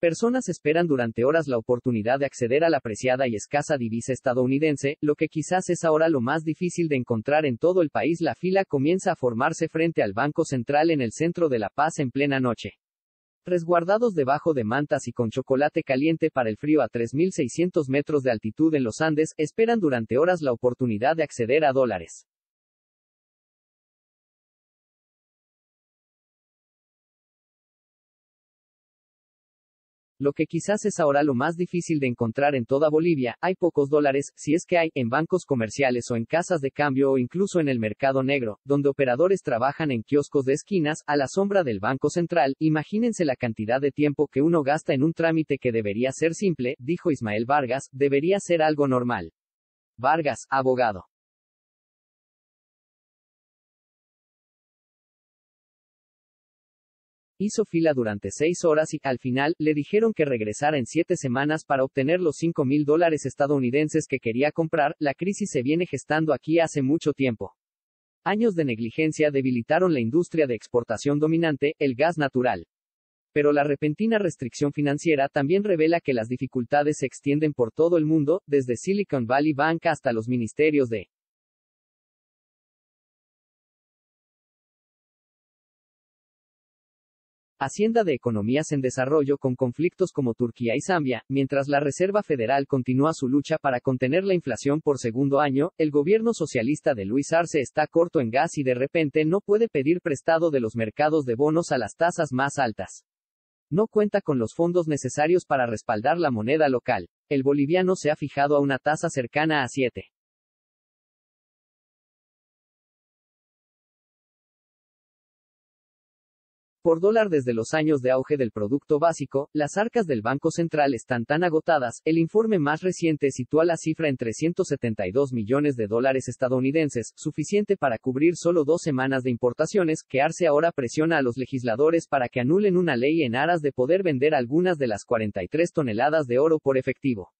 Personas esperan durante horas la oportunidad de acceder a la preciada y escasa divisa estadounidense, lo que quizás es ahora lo más difícil de encontrar en todo el país. La fila comienza a formarse frente al Banco Central en el centro de La Paz en plena noche. Resguardados debajo de mantas y con chocolate caliente para el frío a 3.600 metros de altitud en los Andes, esperan durante horas la oportunidad de acceder a dólares. Lo que quizás es ahora lo más difícil de encontrar en toda Bolivia, hay pocos dólares, si es que hay, en bancos comerciales o en casas de cambio o incluso en el mercado negro, donde operadores trabajan en kioscos de esquinas, a la sombra del Banco Central, imagínense la cantidad de tiempo que uno gasta en un trámite que debería ser simple, dijo Ismael Vargas, debería ser algo normal. Vargas, abogado. Hizo fila durante seis horas y, al final, le dijeron que regresara en siete semanas para obtener los 5 mil dólares estadounidenses que quería comprar. La crisis se viene gestando aquí hace mucho tiempo. Años de negligencia debilitaron la industria de exportación dominante, el gas natural. Pero la repentina restricción financiera también revela que las dificultades se extienden por todo el mundo, desde Silicon Valley Bank hasta los ministerios de Hacienda de economías en desarrollo con conflictos como Turquía y Zambia, mientras la Reserva Federal continúa su lucha para contener la inflación por segundo año, el gobierno socialista de Luis Arce está corto en gas y de repente no puede pedir prestado de los mercados de bonos a las tasas más altas. No cuenta con los fondos necesarios para respaldar la moneda local. El boliviano se ha fijado a una tasa cercana a 7. por dólar desde los años de auge del producto básico, las arcas del Banco Central están tan agotadas, el informe más reciente sitúa la cifra en 372 millones de dólares estadounidenses, suficiente para cubrir solo dos semanas de importaciones, que Arce ahora presiona a los legisladores para que anulen una ley en aras de poder vender algunas de las 43 toneladas de oro por efectivo.